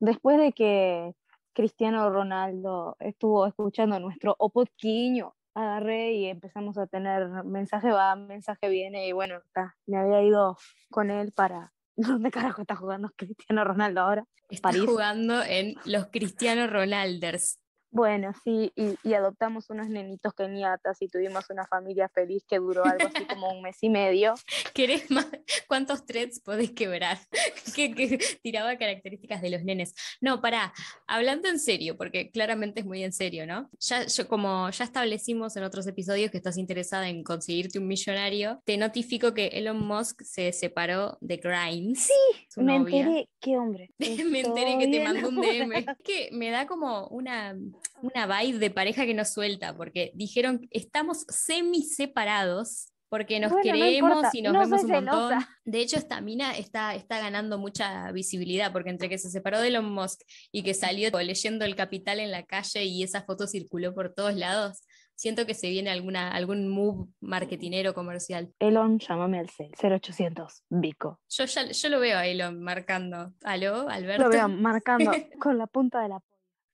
después de que Cristiano Ronaldo estuvo escuchando nuestro opotquiño, agarré y empezamos a tener mensaje va, mensaje viene y bueno, me había ido con él para ¿Dónde carajo está jugando Cristiano Ronaldo ahora? Está jugando en los Cristiano Ronalders. Bueno, sí, y, adoptamos unos nenitos keniatas y tuvimos una familia feliz que duró algo así como un mes y medio. ¿Querés más? ¿Cuántos threads podés quebrar? que, tiraba características de los nenes. No, para hablando en serio, porque claramente es muy en serio, ¿no? Ya, yo, como ya establecimos en otros episodios que estás interesada en conseguirte un millonario, te notifico que Elon Musk se separó de Grimes. Sí, me enteré, qué hombre. me enteré que te mandó un DM. Es que me da como una una vibe de pareja que nos suelta, porque dijeron, estamos semi separados porque nos queremos y nos vemos un montón. De hecho, esta mina está, está ganando mucha visibilidad, porque entre que se separó de Elon Musk y que salió leyendo El Capital en la calle y esa foto circuló por todos lados, siento que se viene alguna, algún move marketinero comercial. Elon, llámame al cel, 0800, Vico. Yo, ya, yo lo veo a Elon marcando. ¿Aló, Alberto? Lo veo marcando con la punta de la...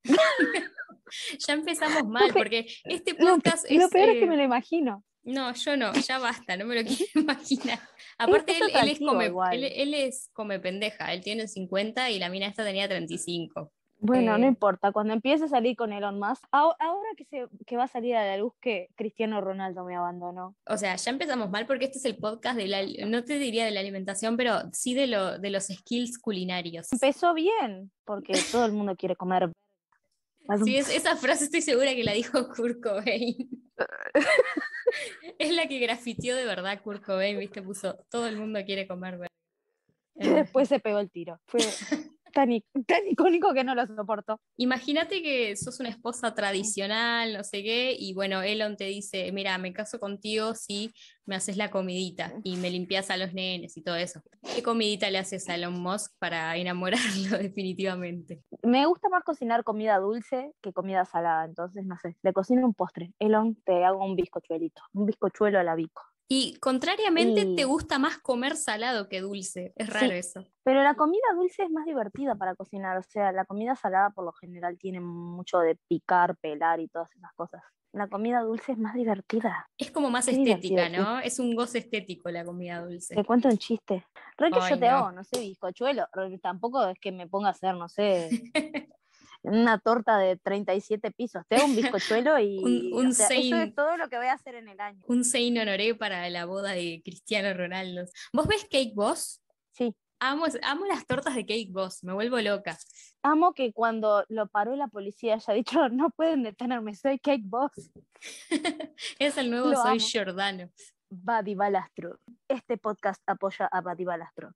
ya empezamos mal, porque este podcast es. Lo peor es que eh, me lo imagino. No, yo no, ya basta, no me lo quiero imaginar. Aparte, él, es come, pendeja, él tiene 50 y la mina esta tenía 35. Bueno, no eh, importa, cuando empiece a salir con Elon Musk, ahora que, se, va a salir a la luz que Cristiano Ronaldo me abandonó. O sea, ya empezamos mal porque este es el podcast de la, no te diría de la alimentación, pero sí de, lo, de los skills culinarios. Empezó bien, porque todo el mundo quiere comer esa frase estoy segura que la dijo Kurt Cobain. es la que grafitió de verdad Kurt Cobain, ¿viste? Puso, todo el mundo quiere comer, eh. Después se pegó el tiro. Fue tan, icónico que no lo soporto. Imagínate que sos una esposa tradicional, no sé qué, y bueno, Elon te dice, mira, me caso contigo si me haces la comidita y me limpias a los nenes y todo eso. ¿Qué comidita le haces a Elon Musk para enamorarlo definitivamente? Me gusta más cocinar comida dulce que comida salada, entonces no sé, le cocino un postre. Elon, te hago un bizcochuelito, un bizcochuelo a la bico. Y contrariamente, te gusta más comer salado que dulce. Es raro eso. Pero la comida dulce es más divertida para cocinar. O sea, la comida salada por lo general tiene mucho de picar, pelar y todas esas cosas. La comida dulce es más divertida. Es como más estética, ¿no? Es un goce estético la comida dulce. Te cuento un chiste. Roque que yo te hago, no sé, bizcochuelo. Tampoco es que me ponga a hacer, no sé, una torta de 37 pisos, tengo un bizcochuelo y un, eso es todo lo que voy a hacer en el año. Un sein honoré para la boda de Cristiano Ronaldo. ¿Vos ves Cake Boss? Sí. Amo, las tortas de Cake Boss, me vuelvo loca. Amo que cuando lo paró la policía haya dicho, no pueden detenerme, soy Cake Boss. es el nuevo Soy Jordano. Giordano. Badi Balastro. Este podcast apoya a Badi Balastro.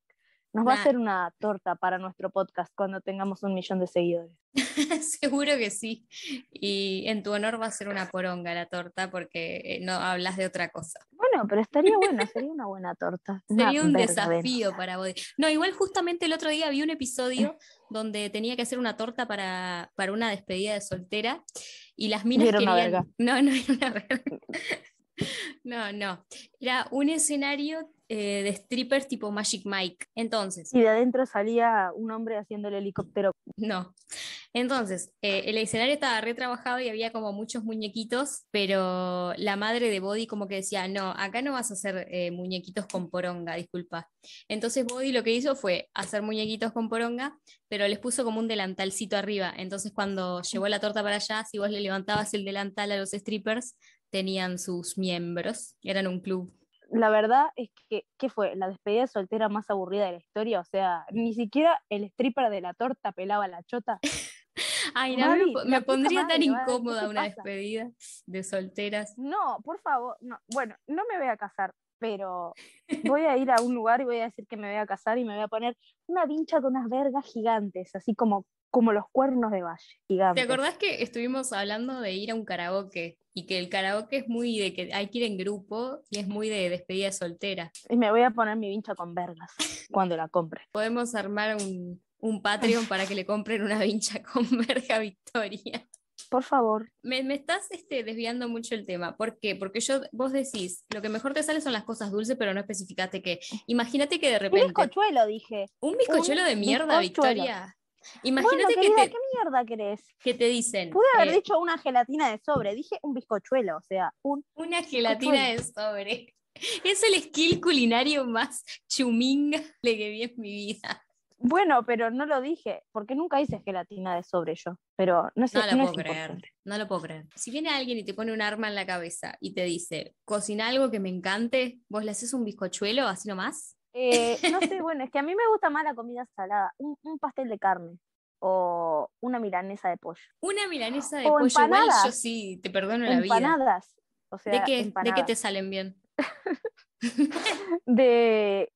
Nos va a hacer una torta para nuestro podcast cuando tengamos un millón de seguidores. Seguro que sí. Y en tu honor va a ser una poronga la torta porque eh, no hablas de otra cosa. Bueno, pero estaría bueno, sería una buena torta. sería un desafío para vos. No, igual justamente el otro día vi un episodio donde tenía que hacer una torta para, para una despedida de soltera y las minas querían. No, no era una verga. No, no. Era un escenario eh, de strippers tipo Magic Mike. Entonces. Y de adentro salía un hombre haciendo el helicóptero. No. Entonces, eh, el escenario estaba retrabajado y había como muchos muñequitos, pero la madre de Body como que decía, no, acá no vas a hacer eh, muñequitos con poronga, disculpa. Entonces Body lo que hizo fue hacer muñequitos con poronga, pero les puso como un delantalcito arriba. Entonces cuando llevó la torta para allá, si vos le levantabas el delantal a los strippers, tenían sus miembros? Eran un club. La verdad es que, ¿qué fue? La despedida de soltera más aburrida de la historia. O sea, ni siquiera el stripper de la torta pelaba la chota. Ay, no, me, pondría tan incómoda una despedida de solteras. No, por favor, no. Bueno, no me voy a casar, pero voy a ir a un lugar y voy a decir que me voy a casar y me voy a poner una vincha con unas vergas gigantes, así como, como los cuernos de valle, ¿Te acordás que estuvimos hablando de ir a un karaoke? Y que el karaoke es muy de que hay que ir en grupo y es muy de despedida soltera. Y me voy a poner mi vincha con vergas cuando la compre. Podemos armar un, un Patreon para que le compren una vincha con verga Victoria. Por favor. Me, estás este, desviando mucho el tema. ¿Por qué? Porque yo, vos decís, lo que mejor te sale son las cosas dulces, pero no especificaste qué. Imagínate que de repente. Un bizcochuelo, dije. Un bizcochuelo de mierda, Victoria. Imagínate que ¿qué mierda querés? Que te dicen. Pude haber eh, dicho una gelatina de sobre, dije un bizcochuelo, o sea, un una gelatina de sobre. Es el skill culinario más chuminga que vi en mi vida. Bueno, pero no lo dije, porque nunca hice gelatina de sobre yo, pero no sé. No lo puedo creer, no lo puedo creer. Si viene alguien y te pone un arma en la cabeza y te dice, cocina algo que me encante, ¿vos le haces un bizcochuelo así nomás? Eh, no sé, bueno, es que a mí me gusta más la comida salada, un, pastel de carne o una milanesa de pollo. Una milanesa de pollo, empanadas. igual yo sí, te perdono la empanadas. vida. O sea, empanadas. ¿De qué te salen bien? de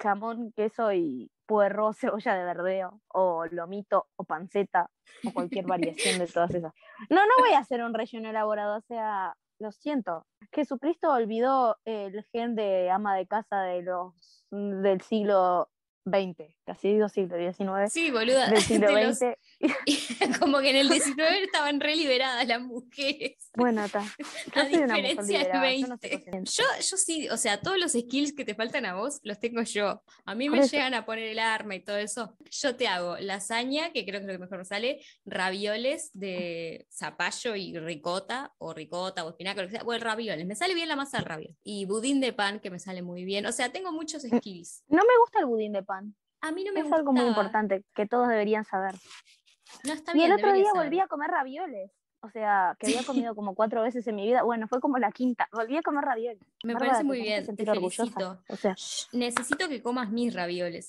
jamón, queso y puerro, cebolla de verdeo, o lomito, o panceta, o cualquier variación de todas esas. No, no voy a hacer un relleno elaborado, o sea, lo siento. Jesucristo olvidó el gen de ama de casa de los, del siglo XX, casi digo siglo XIX. Sí, boluda. Del siglo XX. Como que en el 19 estaban re liberadas las mujeres. Bueno, está. A diferencia del 20. Yo, sí, o sea, todos los skills que te faltan a vos los tengo yo. A mí me llegan a poner el arma y todo eso. Yo te hago lasaña, que creo que es lo que mejor me sale, ravioles de zapallo y ricota, o ricota o espinaca, lo que sea. ravioles. Me sale bien la masa del raviol. Y budín de pan, que me sale muy bien. O sea, tengo muchos mm, skills. No me gusta el budín de pan. A mí no me es algo muy importante que todos deberían saber. No está bien. Y el otro día volví a comer ravioles. O sea, que había comido como cuatro veces en mi vida. Bueno, fue como la quinta. Volví a comer ravioles. Me parece muy bien. Te felicito. O sea. Necesito que comas mis ravioles.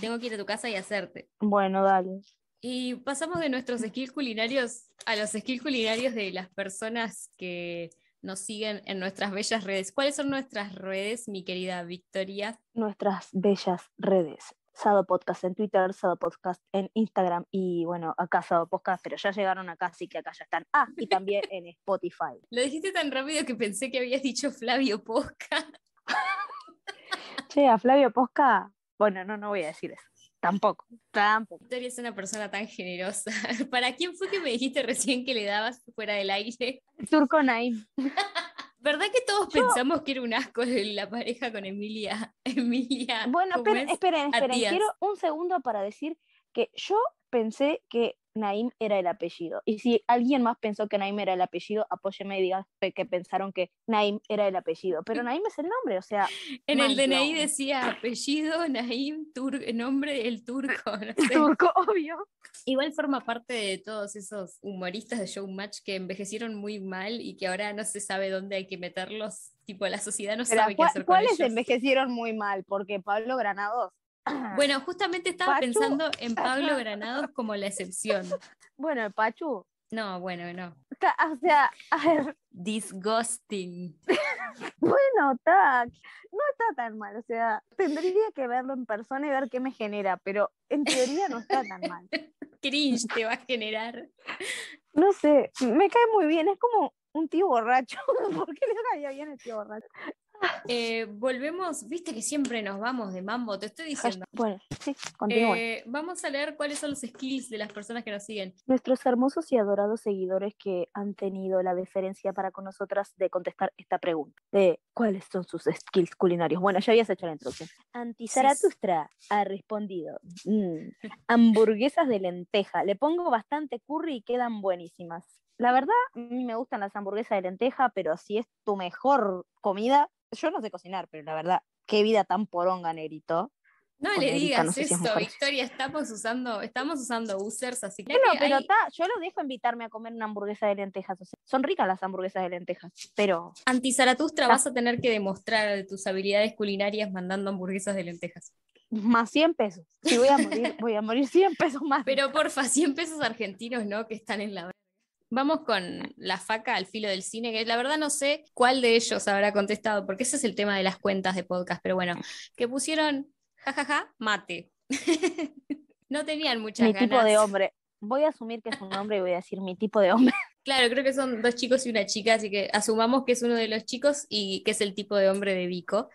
Tengo que ir a tu casa y hacerte. Bueno, dale. Y pasamos de nuestros skills culinarios a los skills culinarios de las personas que nos siguen en nuestras bellas redes. ¿Cuáles son nuestras redes, mi querida Victoria? Nuestras bellas redes. Sado Podcast en Twitter, Sado Podcast en Instagram y bueno, acá Sado Podcast, pero ya llegaron acá, así que acá ya están. Ah, y también en Spotify. Lo dijiste tan rápido que pensé que habías dicho Flavio Posca che, a Flavio Posca, bueno, no, no voy a decir eso. Tampoco, tampoco. Tú eres una persona tan generosa. ¿Para quién fue que me dijiste recién que le dabas fuera del aire? Turco Naim. ¿Verdad que todos pensamos que era un asco la pareja con Emilia? Emilia. Bueno, esperen, esperen. Quiero un segundo para decir que yo pensé que Naim era el apellido. Y si alguien más pensó que Naim era el apellido, apóyeme y diga que pensaron que Naim era el apellido. Pero Naim es el nombre, o sea. En el DNI decía apellido, Naim, tur nombre, el turco. Turco, obvio. Igual forma parte de todos esos humoristas de Showmatch que envejecieron muy mal y que ahora no se sabe dónde hay que meterlos. Tipo, la sociedad no sabe qué hacer con ellos. ¿Cuáles envejecieron muy mal? Porque Pablo Granados bueno, justamente estaba pensando en Pablo Granados como la excepción. Bueno, el Pachu. No, bueno, no. o sea, a ver. Disgusting. bueno, no está tan mal. O sea, tendría que verlo en persona y ver qué me genera, pero en teoría no está tan mal. Cringe te va a generar. No sé, me cae muy bien. Es como un tío borracho. ¿Por qué le caía bien el tío borracho? Eh, volvemos, viste que siempre nos vamos de mambo, te estoy diciendo. Bueno, sí, eh, vamos a leer cuáles son los skills de las personas que nos siguen. Nuestros hermosos y adorados seguidores que han tenido la deferencia para con nosotras de contestar esta pregunta de cuáles son sus skills culinarios. Bueno, ya habías hecho la introducción. Antisaratustra ha respondido, mm, hamburguesas de lenteja, le pongo bastante curry y quedan buenísimas. La verdad, a mí me gustan las hamburguesas de lenteja, pero si es tu mejor comida, yo no sé cocinar, pero la verdad, qué vida tan poronga, Negrito. No le digas eso, Victoria, estamos usando, estamos usando users, así que. No, pero yo lo dejo invitarme a comer una hamburguesa de lentejas. son ricas las hamburguesas de lentejas, pero. Antizaratustra, ah. vas a tener que demostrar tus habilidades culinarias mandando hamburguesas de lentejas. Más 100 pesos. Si voy a morir, voy a morir 100 pesos más. Pero porfa, 100 pesos argentinos, ¿no? Que están en la. Vamos con la faca al filo del cine, que la verdad no sé cuál de ellos habrá contestado, porque ese es el tema de las cuentas de podcast, pero bueno, que pusieron jajaja, mate. no tenían muchas mi Mi tipo de hombre. Voy a asumir que es un hombre y voy a decir mi tipo de hombre. Claro, creo que son dos chicos y una chica, así que asumamos que es uno de los chicos y que es el tipo de hombre de Vico.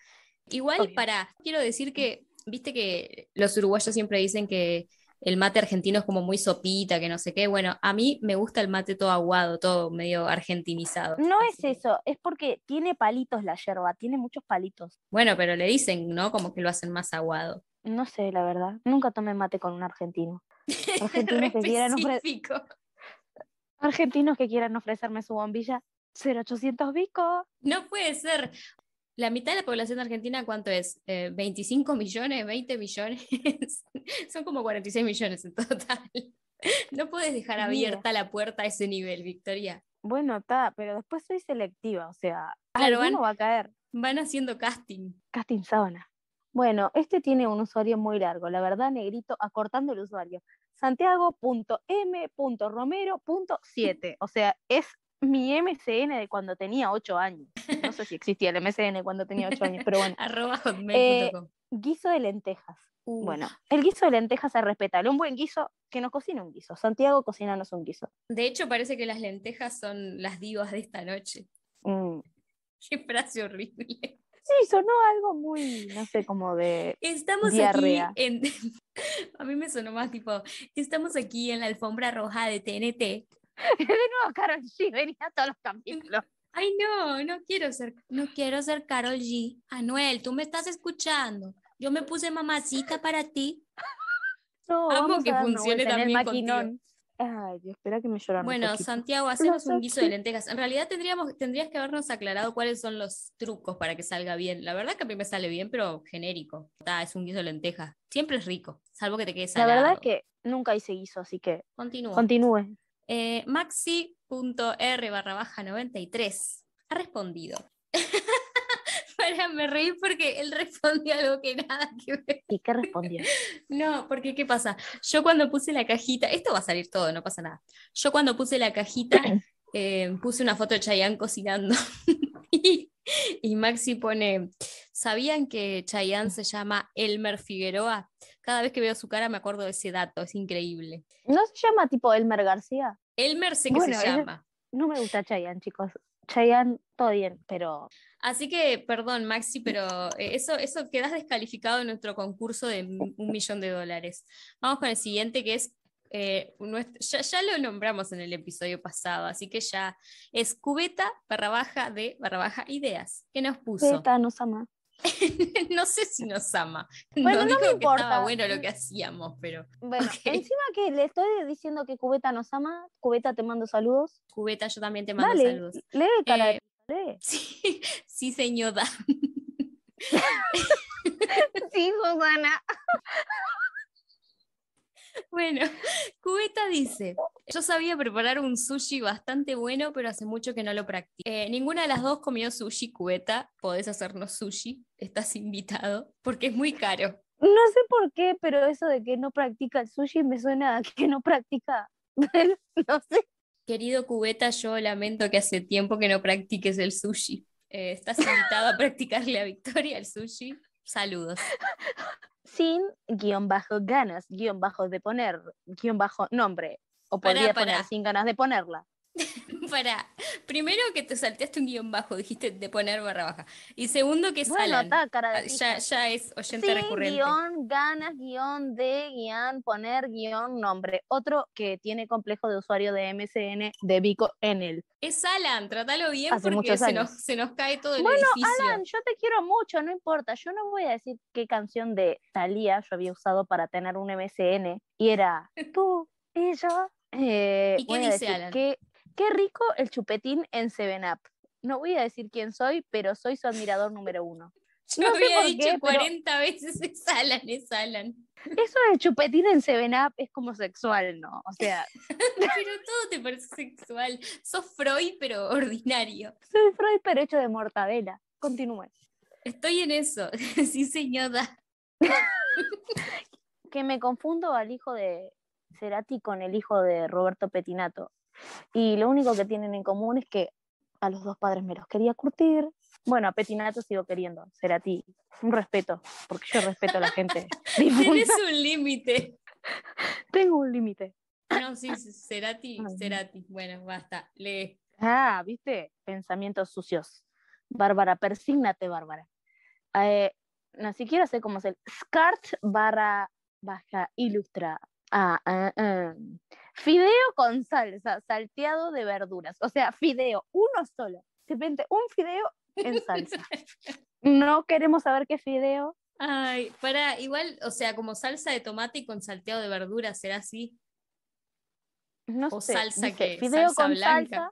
Igual para, quiero decir que, viste que los uruguayos siempre dicen que el mate argentino es como muy sopita, que no sé qué. Bueno, a mí me gusta el mate todo aguado, todo medio argentinizado. No es eso, es porque tiene palitos la yerba, tiene muchos palitos. Bueno, pero le dicen, ¿no? Como que lo hacen más aguado. No sé, la verdad. Nunca tomé mate con un argentino. Argentinos que quieran ofrecerme su bombilla. 0800 Vico. No puede ser la mitad de la población de argentina, ¿cuánto es? ¿25 eh, millones? ¿20 millones? Son como 46 millones en total. No puedes dejar abierta la puerta a ese nivel, Victoria. Bueno, está, pero después soy selectiva, o sea, claro, van, va a caer. Van haciendo casting. Casting sábana. Bueno, este tiene un usuario muy largo, la verdad, negrito, acortando el usuario. Santiago.m.romero.7, o sea, es mi MCN de cuando tenía 8 años. no sé si existía el MSN cuando tenía 8 años, pero bueno. Eh, guiso de lentejas. Bueno, el guiso de lentejas es respetable Un buen guiso que nos cocina un guiso. Santiago cocinanos un guiso. De hecho, parece que las lentejas son las divas de esta noche. Mm. Qué frase horrible. Sí, sonó algo muy, no sé, como de. Estamos aquí en. A mí me sonó más tipo. Estamos aquí en la alfombra roja de TNT. de nuevo, Carol sí venía a todos los caminos. Ay, no, no quiero ser, no quiero ser Carol G. Anuel, tú me estás escuchando. Yo me puse mamacita para ti. No, Amo que funcione también con Ay, espera que me lloran. Bueno, Santiago, hacemos un guiso de lentejas. En realidad tendríamos, tendrías que habernos aclarado cuáles son los trucos para que salga bien. La verdad que a mí me sale bien, pero genérico. es un guiso de lentejas. Siempre es rico, salvo que te quede salado. La verdad es que nunca hice guiso, así que Continúa. continúe. Eh, Maxi r barra baja 93 ha respondido. Para, me reí porque él respondió algo que nada que ver. ¿Y qué respondió? No, porque ¿qué pasa? Yo cuando puse la cajita, esto va a salir todo, no pasa nada. Yo cuando puse la cajita, eh, puse una foto de Chayanne cocinando. y, y, Maxi pone, ¿sabían que Chayanne se llama Elmer Figueroa? Cada vez que veo su cara me acuerdo de ese dato, es increíble. ¿No se llama tipo Elmer García? Elmer sé que se llama. No me gusta Chayanne, chicos. Chayanne, todo bien, pero... Así que, perdón, Maxi, pero eh, eso, eso quedas descalificado en nuestro concurso de un millón de dólares. Vamos con el siguiente, que es eh, ya, ya, lo nombramos en el episodio pasado, así que ya es cubeta barra baja de barra baja ideas. ¿Qué nos puso? Cubeta nos ama. no sé si nos ama. Bueno, no, me importa. bueno lo que hacíamos, pero. Bueno, encima que le estoy diciendo que Cubeta nos ama, Cubeta te mando saludos. Cubeta, yo también te mando saludos. Lee, cara eh, Sí, sí, señora. sí, Susana. Bueno, Cubeta dice, yo sabía preparar un sushi bastante bueno, pero hace mucho que no lo practico. Eh, ninguna de las dos comió sushi, Cubeta. Podés hacernos sushi, estás invitado, porque es muy caro. No sé por qué, pero eso de que no practica el sushi me suena a que no practica. no sé. Querido Cubeta, yo lamento que hace tiempo que no practiques el sushi. Eh, estás invitado a practicarle a Victoria el sushi. Saludos. sin guión bajo ganas, guión bajo de poner, guión bajo nombre. O podría poner sin ganas de ponerla. Para, primero que te salteaste un guión bajo, dijiste de poner barra baja. Y segundo que bueno, ah, ya, es oyente recurrente. guión, ganas, guión, de, guión, poner, guión, nombre. Otro que tiene complejo de usuario de MCN de Vico Enel. Es Alan, trátalo bien porque se nos, cae todo el edificio. Bueno, Alan, yo te quiero mucho, no importa. Yo no voy a decir qué canción de Thalía yo había usado para tener un MCN. Y era tú y yo. Eh, ¿Y qué dice Alan? Qué rico el chupetín en Seven Up. No voy a decir quién soy, pero soy su admirador número uno. no había dicho 40 veces es Alan, es Eso del chupetín en Seven Up es como sexual, ¿no? O sea. pero todo te parece sexual. Sos Freud, pero ordinario. Soy Freud, pero hecho de mortadela. Continúe. Estoy en eso. sí, señora. que me confundo al hijo de Cerati con el hijo de Roberto Petinato. Y lo único que tienen en común es que a los dos padres me los quería curtir. Bueno, a Petinato sigo queriendo, será ti. Un respeto, porque yo respeto a la gente. Tienes un límite. Tengo un límite. No, sí, será ti, será ti. Bueno, basta, le Ah, viste, pensamientos sucios. Bárbara, persígnate, Bárbara. Eh, no siquiera sé cómo es el SCART barra baja ilustra. Ah, ah, ah. Fideo con salsa, salteado de verduras. O sea, fideo, uno solo. Simplemente un fideo en salsa. No queremos saber qué fideo. Ay, para, igual, o sea, como salsa de tomate y con salteado de verduras, ¿será así? No o salsa que fideo con blanca. salsa.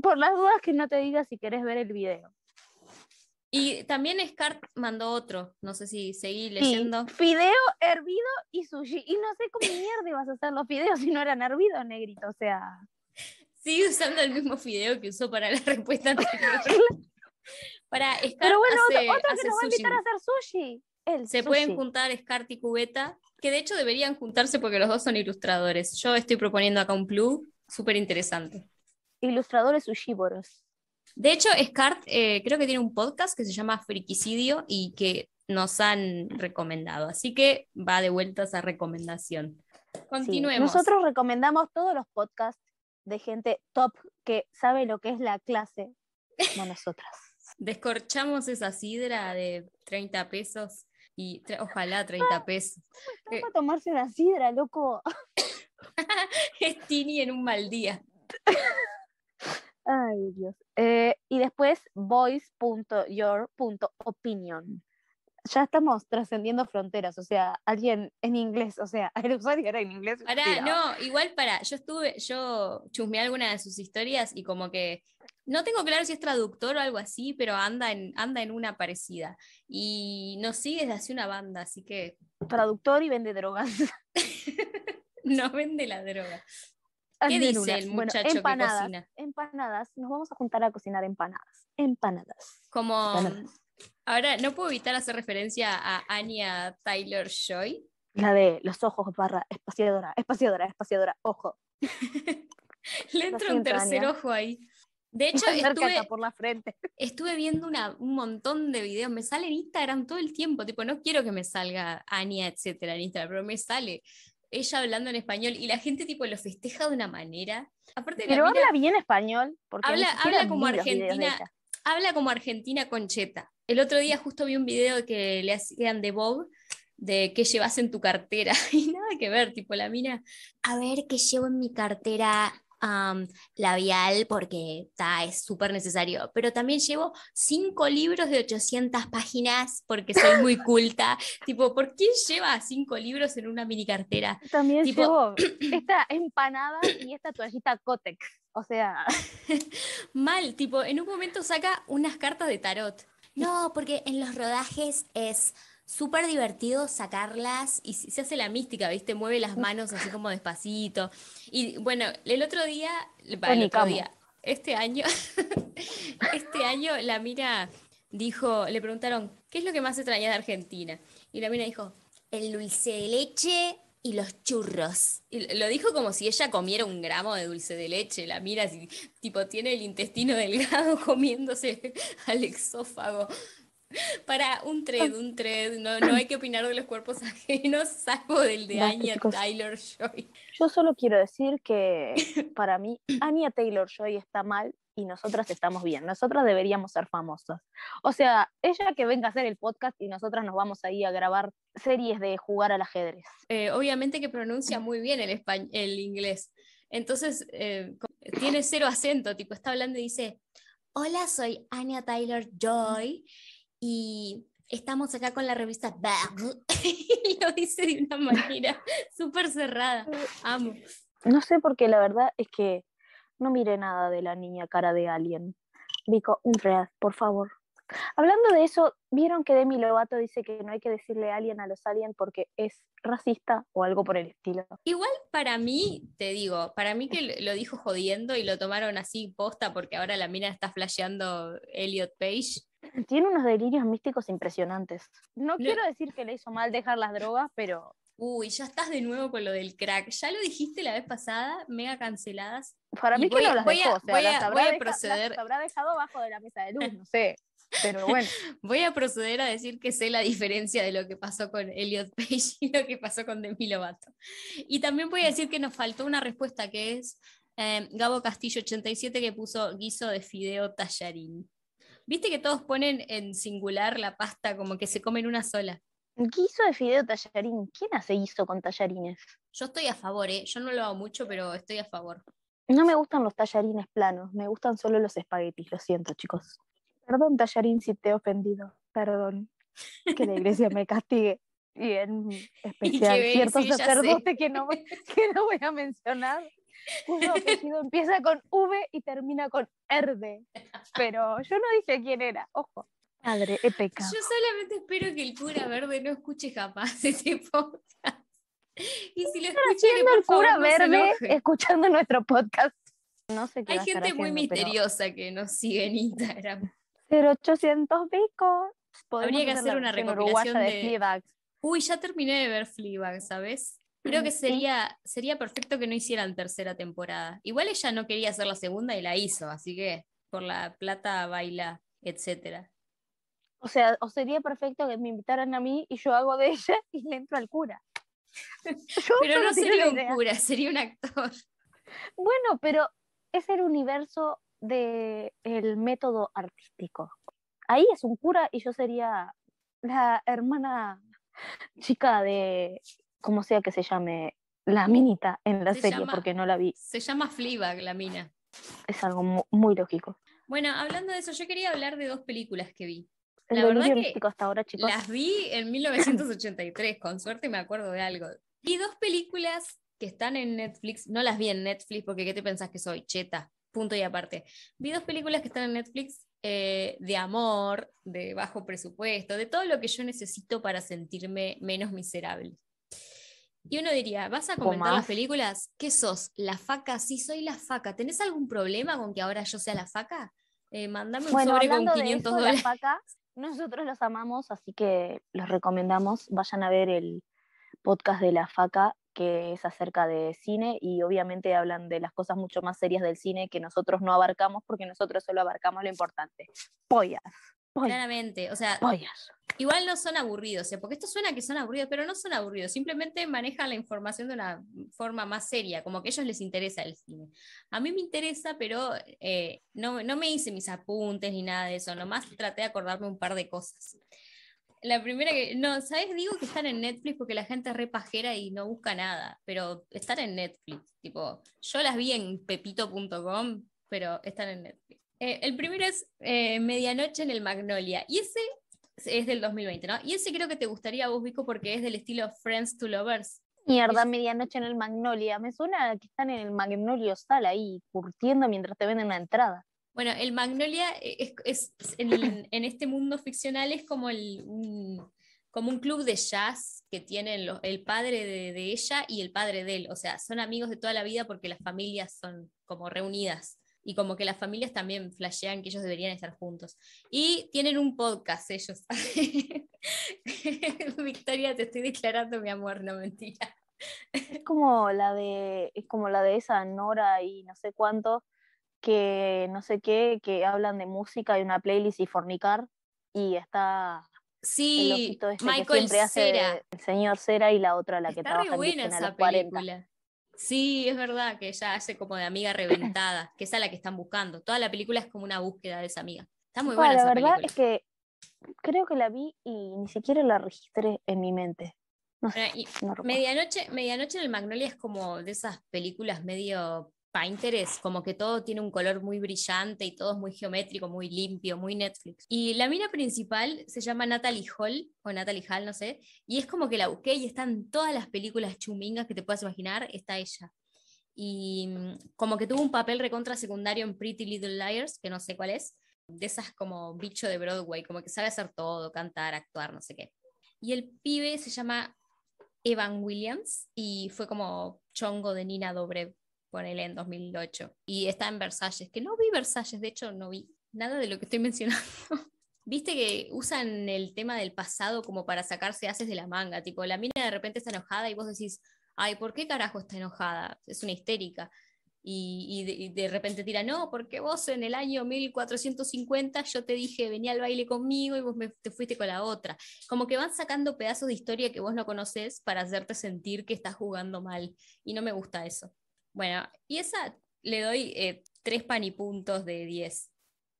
Por las dudas que no te diga si querés ver el video. Y también Scart mandó otro, no sé si seguí leyendo. fideo, hervido y sushi. Y no sé cómo mierda ibas a hacer los fideos si no eran hervidos, negrito, o sea. Sigue usando el mismo fideo que usó para la respuesta anterior. para Scart Pero bueno, otro, que nos va a invitar a hacer sushi. Se pueden juntar Scart y Cubeta, que de hecho deberían juntarse porque los dos son ilustradores. Yo estoy proponiendo acá un club súper interesante. Ilustradores sushívoros. De hecho, Scart eh, creo que tiene un podcast que se llama Friquicidio y que nos han recomendado. Así que va de vuelta esa recomendación. Continuemos. Nosotros recomendamos todos los podcasts de gente top que sabe lo que es la clase, como nosotras. Descorchamos esa sidra de 30 pesos y ojalá 30 pesos. ¿Cómo está eh, a tomarse una sidra, loco? es en un mal día. Ay, Dios. Eh, y después voice.your.opinion. Ya estamos trascendiendo fronteras, o sea, alguien en inglés, o sea, el usuario era en inglés. no, igual para, yo estuve, yo chusmeé alguna de sus historias y como que no tengo claro si es traductor o algo así, pero anda en, anda en una parecida. Y nos sigue desde hace una banda, así que. Traductor y vende drogas. no vende la droga. ¿Qué dice el muchacho empanadas, que cocina? Empanadas, nos vamos a juntar a cocinar empanadas, empanadas. Como ahora no puedo evitar hacer referencia a Anya Tyler Joy. La de los ojos barra espaciadora, espaciadora, espaciadora, ojo. Le entra un tercer ojo ahí. De hecho, estuve, por la frente. estuve viendo una, un montón de videos. Me sale en Instagram todo el tiempo. Tipo, no quiero que me salga Ania, etcétera, en Instagram, pero me sale ella hablando en español y la gente tipo lo festeja de una manera. Aparte Pero habla bien español. habla, como argentina, habla como argentina concheta. El otro día justo vi un video que le hacían de Bob de qué llevas en tu cartera y nada que ver, tipo la mina, a ver qué llevo en mi cartera, labial porque está es súper necesario, pero también llevo cinco libros de 800 páginas porque soy muy culta. tipo, ¿por qué lleva cinco libros en una mini cartera? También tipo, llevo esta empanada y esta toallita Cotex. O sea, mal, tipo, en un momento saca unas cartas de tarot. No, porque en los rodajes es súper divertido sacarlas y se hace la mística, ¿viste? Mueve las manos así como despacito. Y bueno, el otro día, este año, este año la Mira dijo, le preguntaron, ¿qué es lo que más extraña de Argentina? Y la Mira dijo, el dulce de leche y los churros. lo dijo como si ella comiera un gramo de dulce de leche. La mira tipo, tiene el intestino delgado comiéndose al exófago. Para un thread, un thread, no, no hay que opinar de los cuerpos ajenos, salvo del de Anya Taylor Joy. Yo solo quiero decir que para mí Anya Taylor Joy está mal y nosotras estamos bien. Nosotras deberíamos ser famosas. O sea, ella que venga a hacer el podcast y nosotras nos vamos ahí a grabar series de jugar al ajedrez. Eh, obviamente que pronuncia muy bien el, el inglés. Entonces, eh, tiene cero acento, tipo, está hablando y dice, hola, soy Anya Taylor Joy y estamos acá con la revista y lo dice de una manera súper cerrada. Amo. No sé porque la verdad es que no miré nada de la niña cara de alien. Vico, un por favor. Hablando de eso, ¿vieron que Demi Lovato dice que no hay que decirle alien a los aliens porque es racista o algo por el estilo? Igual para mí, te digo, para mí que lo dijo jodiendo y lo tomaron así posta porque ahora la mina está flasheando Elliot Page tiene unos delirios místicos impresionantes. No quiero decir que le hizo mal dejar las drogas, pero. Uy, ya estás de nuevo con lo del crack. Ya lo dijiste la vez pasada, mega canceladas. Para mí que las voy las a proceder... habrá dejado bajo de la mesa de luz, no sé. Pero bueno. Voy a proceder a decir que sé la diferencia de lo que pasó con Elliot Page y lo que pasó con Demi Lovato. Y también voy a decir que nos faltó una respuesta que es eh, Gabo Castillo 87 que puso guiso de fideo tallarín. Viste que todos ponen en singular la pasta, como que se comen una sola. ¿Qué hizo de fideo tallarín? ¿Quién hace guiso con tallarines? Yo estoy a favor, ¿eh? Yo no lo hago mucho, pero estoy a favor. No me gustan los tallarines planos, me gustan solo los espaguetis, lo siento, chicos. Perdón, tallarín, si te he ofendido. Perdón. Que la iglesia me castigue. Y en especial ciertos que, que no, que no voy a mencionar cuyo apellido empieza con V y termina con Erde. Pero yo no dije quién era, ojo. Madre, he pecado. Yo solamente espero que el cura verde no escuche jamás ese podcast. Y si lo escuché, por el cura verde escuchando nuestro podcast. No sé qué Hay gente muy misteriosa que nos sigue en Instagram. 800 bicos. Habría que hacer una recopilación de, de Uy, ya terminé de ver Fleabag, ¿sabes? Creo que este. sería, sería perfecto que no hicieran tercera temporada. Igual ella no quería hacer la segunda y la hizo, así que por la plata baila, etcétera. O sea, o sería perfecto que me invitaran a mí y yo hago de ella y le entro al cura. pero no sería un cura, sería un actor. Bueno, pero es el universo del método artístico. Ahí es un cura y yo sería la hermana chica de como sea que se llame la minita en la serie, porque no la vi. Se llama Fleabag, la mina. Es algo muy, lógico. Bueno, hablando de eso, yo quería hablar de dos películas que vi. La verdad que hasta ahora, chicos. las vi en 1983, con suerte me acuerdo de algo. Vi dos películas que están en Netflix, no las vi en Netflix porque ¿qué te pensás que soy? Cheta, punto y aparte. Vi dos películas que están en Netflix eh, de amor, de bajo presupuesto, de todo lo que yo necesito para sentirme menos miserable. Y uno diría, ¿vas a comentar las películas? ¿Qué sos? ¿La faca? Sí, soy la faca. ¿Tenés algún problema con que ahora yo sea la faca? Eh, mandame un sobre con 500 dólares. nosotros los amamos, así que los recomendamos. Vayan a ver el podcast de la faca, que es acerca de cine y obviamente hablan de las cosas mucho más serias del cine que nosotros no abarcamos porque nosotros solo abarcamos lo importante. Pollas. Claramente, o sea, igual no son aburridos, porque esto suena que son aburridos, pero no son aburridos, simplemente manejan la información de una forma más seria, como que a ellos les interesa el cine. A mí me interesa, pero eh, no, me hice mis apuntes ni nada de eso, nomás traté de acordarme un par de cosas. La primera que. No, ¿sabes? Digo que están en Netflix porque la gente es repajera y no busca nada. Pero están en Netflix. Tipo, yo las vi en pepito.com, pero están en Netflix. Eh, el primero es eh, Medianoche en el Magnolia. Y ese es del 2020, ¿no? Y ese creo que te gustaría vos, Vico, porque es del estilo Friends to Lovers. Mierda, Medianoche en el Magnolia. Me suena que están en el Magnolio Sal ahí, curtiendo mientras te venden una entrada. Bueno, el Magnolia eh, es, en, este mundo ficcional es como, el, un, como un club de jazz que tienen el padre de, de, ella y el padre de él. O sea, son amigos de toda la vida porque las familias son como reunidas y como que las familias también flashean que ellos deberían estar juntos. Y tienen un podcast ellos. Victoria, te estoy declarando mi amor, no mentira. Es como la de, es como la de esa Nora y no sé cuánto, que no sé qué, que hablan de música y una playlist y fornicar, y está sí, este Michael Cera. el señor Cera y la otra la que está trabaja buena esa película. Sí, es verdad que ella hace como de amiga reventada, que es a la que están buscando. Toda la película es como una búsqueda de esa amiga. Está muy buena. Bueno, esa la verdad es que creo que la vi y ni siquiera la registré en mi mente. medianoche, medianoche en el Magnolia es como de esas películas medio interés como que todo tiene un color muy brillante y todo es muy geométrico, muy limpio, muy Netflix. Y la mina principal se llama Natalie Hall, o Natalie Hall, no sé, y es como que la busqué y están todas las películas chumingas que te puedas imaginar, está ella. Y mm, como que tuvo un papel recontra secundario en Pretty Little Liars, que no sé cuál es, de esas como bicho de Broadway, como que sabe hacer todo, cantar, actuar, no sé qué. Y el pibe se llama Evan Williams y fue como chongo de Nina Dobrev él en 2008, y está en Versalles, que no vi Versalles, de hecho no vi nada de lo que estoy mencionando. Viste que usan el tema del pasado como para sacarse haces de la manga, tipo la mina de repente está enojada y vos decís, ay, ¿por qué carajo está enojada? Es una histérica. Y, de, repente tira, no, porque vos en el año 1450 yo te dije, venía al baile conmigo y vos te fuiste con la otra. Como que van sacando pedazos de historia que vos no conoces para hacerte sentir que estás jugando mal. Y no me gusta eso. Bueno, y esa le doy eh, tres panipuntos de diez.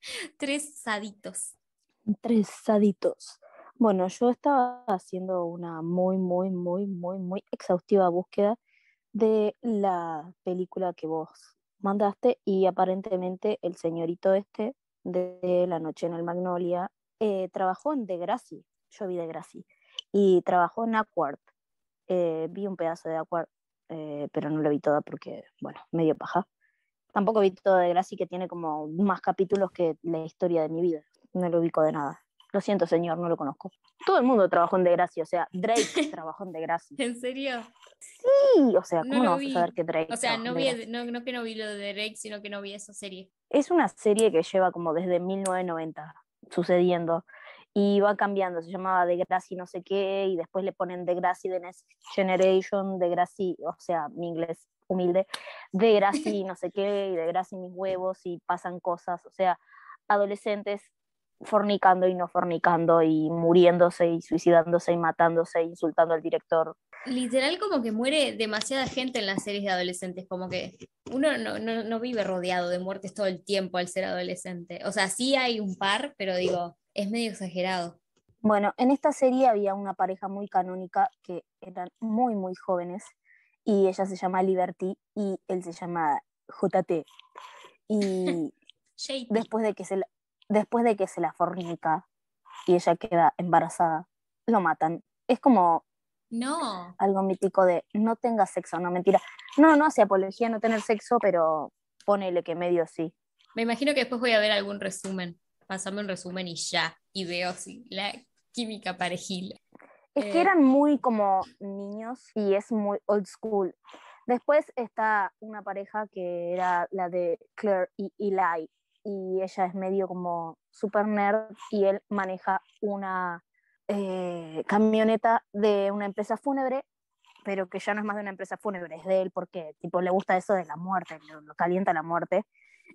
tres saditos. Tres saditos. Bueno, yo estaba haciendo una muy, muy, muy, muy, muy exhaustiva búsqueda de la película que vos mandaste y aparentemente el señorito este de La Noche en el Magnolia eh, trabajó en Degrassi, yo vi Degrassi, y trabajó en Aquart. Eh, vi un pedazo de Aquart eh, pero no la vi toda porque, bueno, medio paja. Tampoco vi toda de Gracie, que tiene como más capítulos que la historia de mi vida. No lo ubico de nada. Lo siento, señor, no lo conozco. Todo el mundo trabajó en Degrassi, o sea, Drake trabajó en Degrassi. ¿En serio? Sí, o sea, ¿cómo no, vas a saber que Drake? O sea, no, vi, no, que no vi lo de Drake, sino que no vi esa serie. Es una serie que lleva como desde 1990 sucediendo y va cambiando, se llamaba de Gracie no sé qué, y después le ponen Gracie The Next Generation, de Gracie, o sea, mi inglés humilde, Gracie no sé qué, y Gracie mis huevos, y pasan cosas, o sea, adolescentes fornicando y no fornicando, y muriéndose y suicidándose y matándose, e insultando al director. Literal como que muere demasiada gente en las series de adolescentes, como que uno no, no, no vive rodeado de muertes todo el tiempo al ser adolescente. O sea, sí hay un par, pero digo es medio exagerado. Bueno, en esta serie había una pareja muy canónica que eran muy, muy jóvenes y ella se llama Liberty y él se llama JT. Y después, de que se la, después de que se la fornica y ella queda embarazada, lo matan. Es como no. algo mítico de no tengas sexo, no mentira. No, no hace apología no tener sexo, pero ponele que medio sí. Me imagino que después voy a ver algún resumen pasame un resumen y ya, y veo si la química parejil. Es que eh, eran muy como niños y es muy old school. Después está una pareja que era la de Claire y Eli, y ella es medio como super nerd y él maneja una eh, camioneta de una empresa fúnebre, pero que ya no es más de una empresa fúnebre, es de él porque tipo le gusta eso de la muerte, lo, calienta la muerte.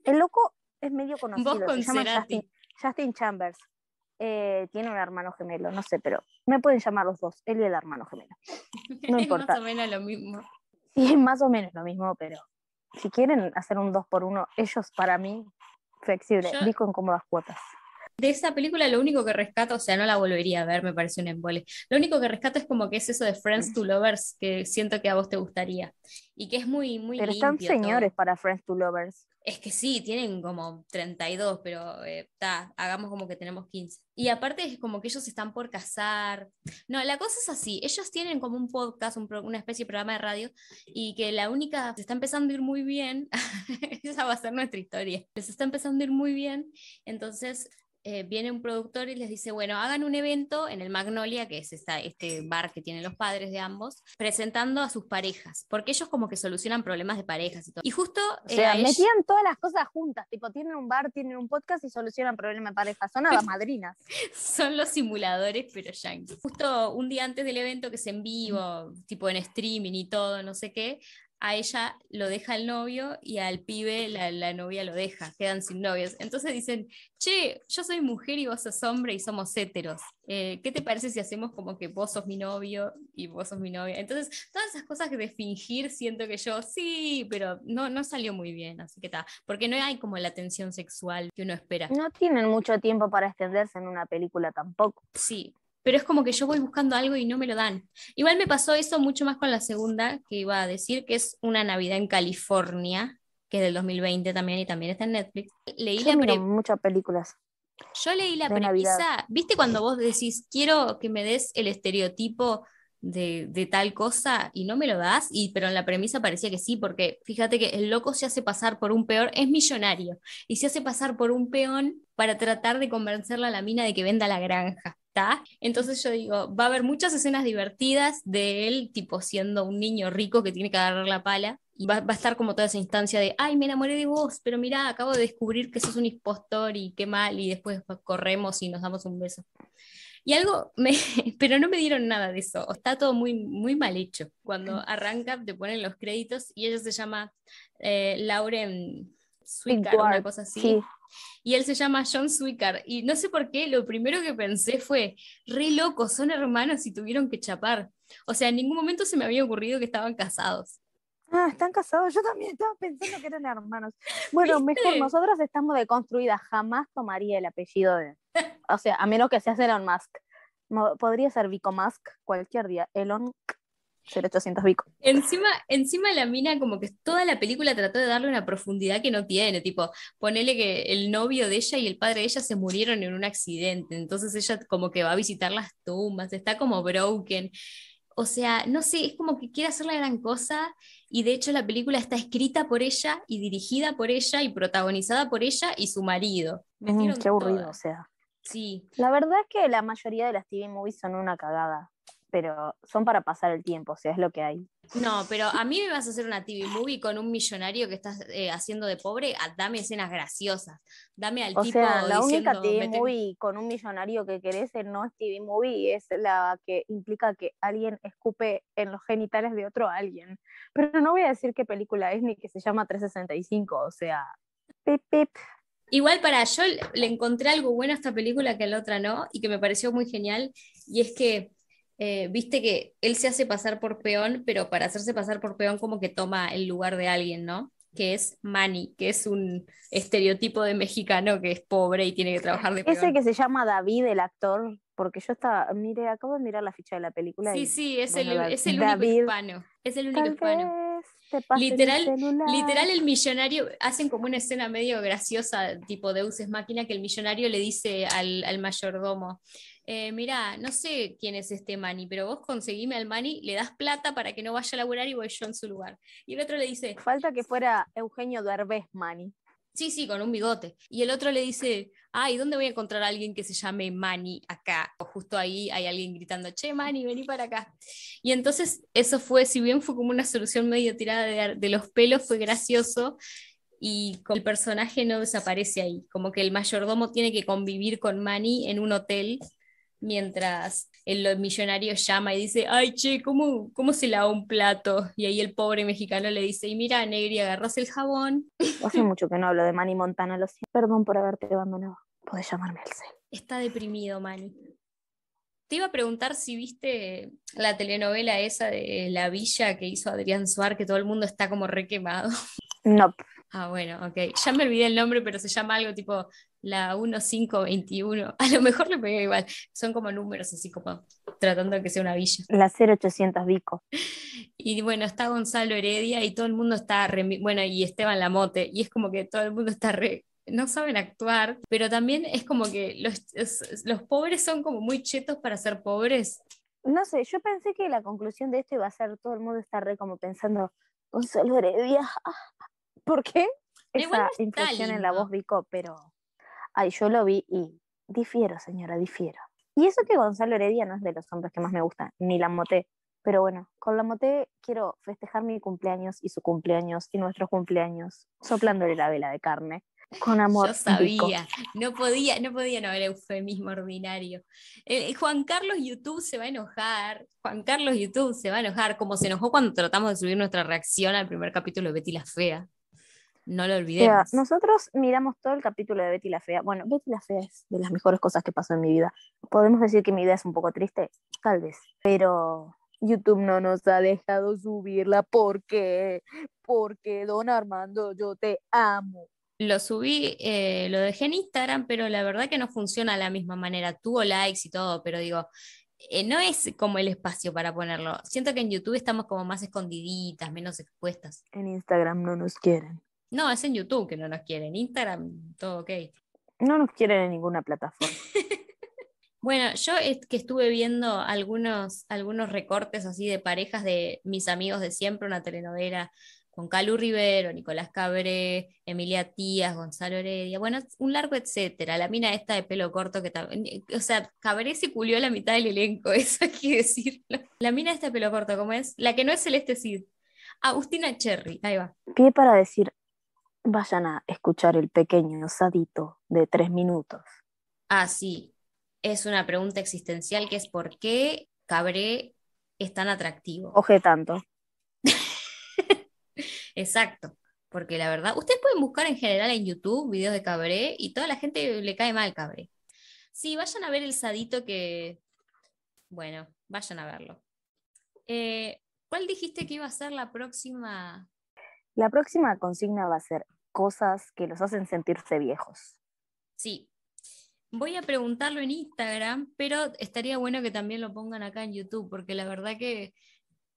El loco es medio conocido. se llama Justin Chambers eh, tiene un hermano gemelo, no sé, pero me pueden llamar los dos, él y el hermano gemelo. No importa. es más o menos lo mismo. Sí, más o menos lo mismo, pero si quieren hacer un dos por uno, ellos para mí, flexible, Yo... disco en cómodas cuotas de esa película lo único que rescato, o sea, no la volvería a ver, me parece un embole. Lo único que rescato es como que es eso de Friends to Lovers, que siento que a vos te gustaría. Y que es muy, muy... Pero están señores para Friends to Lovers. Es que sí, tienen como 32, pero eh, hagamos como que tenemos 15. Y aparte es como que ellos están por casar. No, la cosa es así, ellos tienen como un podcast, una especie de programa de radio, y que la única, se está empezando a ir muy bien, esa va a ser nuestra historia, Se está empezando a ir muy bien, entonces eh, viene un productor y les dice, bueno, hagan un evento en el Magnolia, que es este bar que tienen los padres de ambos, presentando a sus parejas, porque ellos como que solucionan problemas de parejas y todo. Y justo... O metían todas las cosas juntas, tipo, tienen un bar, tienen un podcast y solucionan problemas de parejas, son las madrinas. son los simuladores, pero ya Justo un día antes del evento que es en vivo, tipo en streaming y todo, no sé qué, a ella lo deja el novio y al pibe la, novia lo deja, quedan sin novios. Entonces dicen, che, yo soy mujer y vos sos hombre y somos héteros. Eh, ¿Qué te parece si hacemos como que vos sos mi novio y vos sos mi novia? Entonces, todas esas cosas que de fingir siento que yo sí, pero no, no salió muy bien, así que está. Porque no hay como la tensión sexual que uno espera. No tienen mucho tiempo para extenderse en una película tampoco. Sí, pero es como que yo voy buscando algo y no me lo dan. Igual me pasó eso mucho más con la segunda que iba a decir, que es Una Navidad en California, que es del 2020 también y también está en Netflix. Leí la muchas películas. Yo leí la premisa, ¿viste cuando vos decís, quiero que me des el estereotipo de, tal cosa y no me lo das? Y, pero en la premisa parecía que sí, porque fíjate que el loco se hace pasar por un peor, es millonario, y se hace pasar por un peón para tratar de convencerle a la mina de que venda la granja. Entonces yo digo, va a haber muchas escenas divertidas de él, tipo siendo un niño rico que tiene que agarrar la pala. Y va, a estar como toda esa instancia de, ay, me enamoré de vos, pero mira, acabo de descubrir que sos un impostor y qué mal, y después corremos y nos damos un beso. Y algo, pero no me dieron nada de eso. Está todo muy, muy mal hecho. Cuando arranca, te ponen los créditos y ella se llama eh, Lauren Sweetheart, una cosa así y él se llama John Swickard. Y no sé por qué, lo primero que pensé fue, re loco, son hermanos y tuvieron que chapar. O sea, en ningún momento se me había ocurrido que estaban casados. Ah, están casados. Yo también estaba pensando que eran hermanos. Bueno, mejor, nosotros estamos deconstruidas. Jamás tomaría el apellido de. O sea, a menos que seas Elon Musk. Podría ser Vico Musk cualquier día. Elon 800 Vico. Encima, encima la mina como que toda la película trató de darle una profundidad que no tiene, tipo, ponele que el novio de ella y el padre de ella se murieron en un accidente, entonces ella como que va a visitar las tumbas, está como broken. O sea, no sé, es como que quiere hacer la gran cosa y de hecho la película está escrita por ella y dirigida por ella y protagonizada por ella y su marido. Mm, qué aburrido, o sea. Sí. La verdad es que la mayoría de las TV movies son una cagada pero son para pasar el tiempo, o sea, es lo que hay. No, pero a mí me vas a hacer una TV movie con un millonario que estás eh, haciendo de pobre, ah, dame escenas graciosas, dame al o sea, la única TV movie con un millonario que querés no es TV movie, es la que implica que alguien escupe en los genitales de otro alguien. Pero no voy a decir qué película es ni que se llama 365, o sea, pip pip. Igual para yo le encontré algo bueno a esta película que a la otra no, y que me pareció muy genial, y es que eh, viste que él se hace pasar por peón, pero para hacerse pasar por peón como que toma el lugar de alguien, ¿no? Que es Manny, que es un estereotipo de mexicano que es pobre y tiene que trabajar de peón. Ese que se llama David, el actor, porque yo estaba, mire, acabo de mirar la ficha de la película. Sí, sí, es, el, es el único hispano. Es el único hispano. Literal, el literal el millonario, hacen como una escena medio graciosa, tipo de uses máquina, que el millonario le dice al, al mayordomo, Mira, eh, mirá, no sé quién es este Manny, pero vos conseguíme al Manny, le das plata para que no vaya a laburar y voy yo en su lugar. Y el otro le dice... Falta que fuera Eugenio Derbez Mani. Sí, sí, con un bigote. Y el otro le dice, ay, ¿dónde voy a encontrar a alguien que se llame Mani acá? O justo ahí hay alguien gritando, che, Manny, vení para acá. Y entonces eso fue, si bien fue como una solución medio tirada de, los pelos, fue gracioso y el personaje no desaparece ahí, como que el mayordomo tiene que convivir con Manny en un hotel mientras el millonario llama y dice, ay, che, ¿cómo, se lava un plato? Y ahí el pobre mexicano le dice, y mira, Negri, agarras el jabón. Hace mucho que no hablo de Manny Montana, lo siento. Perdón por haberte abandonado. Podés llamarme el Está deprimido, Manny. Te iba a preguntar si viste la telenovela esa de La Villa que hizo Adrián Suárez, que todo el mundo está como requemado. No. Ah, bueno, ok. Ya me olvidé el nombre, pero se llama algo tipo la 1521. A lo mejor le pegué igual. Son como números, así como tratando de que sea una villa. La 0800 Vico. Y bueno, está Gonzalo Heredia y todo el mundo está, re, bueno, y Esteban Lamote, y es como que todo el mundo está re, no saben actuar, pero también es como que los, los pobres son como muy chetos para ser pobres. No sé, yo pensé que la conclusión de esto iba a ser todo el mundo está re como pensando, Gonzalo Heredia, ah, ah, ¿por qué? Esa intención en la voz Vico, pero ay, yo lo vi y difiero, señora, difiero. Y eso que Gonzalo Heredia no es de los hombres que más me gustan, ni la moté. Pero bueno, con la moté quiero festejar mi cumpleaños y su cumpleaños y nuestros cumpleaños, soplándole la vela de carne. Con amor. Yo sabía, no podía, no podía no haber eufemismo ordinario. Eh, eh, Juan Carlos YouTube se va a enojar. Juan Carlos YouTube se va a enojar, como se enojó cuando tratamos de subir nuestra reacción al primer capítulo de Betty la Fea. No lo olvidemos. nosotros miramos todo el capítulo de Betty la Fea. Bueno, Betty la Fea es de las mejores cosas que pasó en mi vida. Podemos decir que mi vida es un poco triste, tal vez, pero YouTube no nos ha dejado subirla porque, porque don Armando, yo te amo. Lo subí, eh, lo dejé en Instagram, pero la verdad que no funciona de la misma manera. Tuvo likes y todo, pero digo, eh, no es como el espacio para ponerlo. Siento que en YouTube estamos como más escondiditas, menos expuestas. En Instagram no nos quieren. No, es en YouTube que no nos quieren. Instagram, todo ok. No nos quieren en ninguna plataforma. bueno, yo es que estuve viendo algunos, algunos recortes así de parejas de mis amigos de siempre, una telenovela con Calu Rivero, Nicolás Cabré, Emilia Tías, Gonzalo Heredia, bueno, un largo etcétera. La mina esta de pelo corto que también, o sea, Cabré se culió la mitad del elenco, eso hay que decirlo. La mina esta de pelo corto, ¿cómo es? La que no es Celeste Cid. Agustina Cherry, ahí va. qué para decir, vayan a escuchar el pequeño osadito de tres minutos. Ah, sí. Es una pregunta existencial que es ¿por qué Cabré es tan atractivo? Oje tanto. Exacto. Porque la verdad, ustedes pueden buscar en general en YouTube videos de Cabré y toda la gente le cae mal Cabré. Sí, vayan a ver el sadito que... Bueno, vayan a verlo. Eh, ¿Cuál dijiste que iba a ser la próxima la próxima consigna va a ser cosas que los hacen sentirse viejos. Sí. Voy a preguntarlo en Instagram, pero estaría bueno que también lo pongan acá en YouTube, porque la verdad que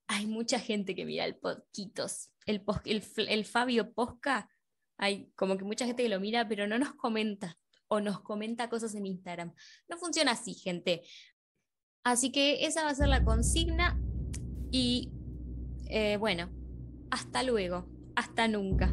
hay mucha gente que mira el Podquitos, el, Fabio Posca, hay como que mucha gente que lo mira, pero no nos comenta o nos comenta cosas en Instagram. No funciona así, gente. Así que esa va a ser la consigna y eh, bueno, hasta luego hasta nunca.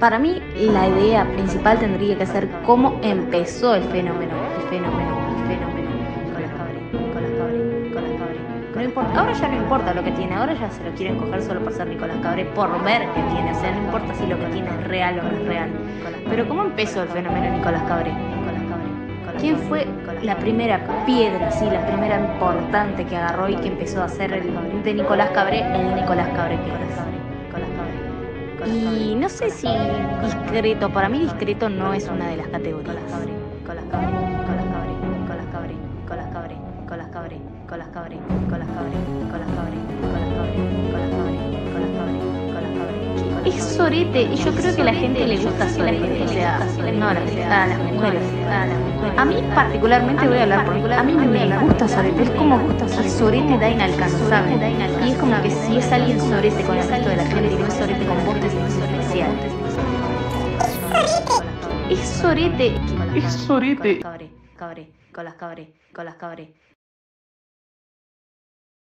Para mí, la idea principal tendría que ser cómo empezó el fenómeno Ahora ya no importa lo que tiene, ahora ya se lo quieren coger solo por ser Nicolás Cabré, por ver que tiene, o sea, no importa si lo que tiene es real o no es real. Pero ¿cómo empezó el fenómeno Nicolás Cabré? ¿Quién fue la primera piedra, sí, la primera importante que agarró y que empezó a hacer el de Nicolás Cabré, el Nicolás Cabré que es? Y no sé si discreto, para mí discreto no es una de las categorías. Nicolás Cabré. y yo creo que la gente le gusta o sea, a las mujeres. A mí particularmente voy a hablar a mí me gusta sorete, es como sorete da inalcanzable y es como que si es alguien sorete con el resto de la gente y no es sorete con vos, es especial. Es sorete. Es sorete. con las con las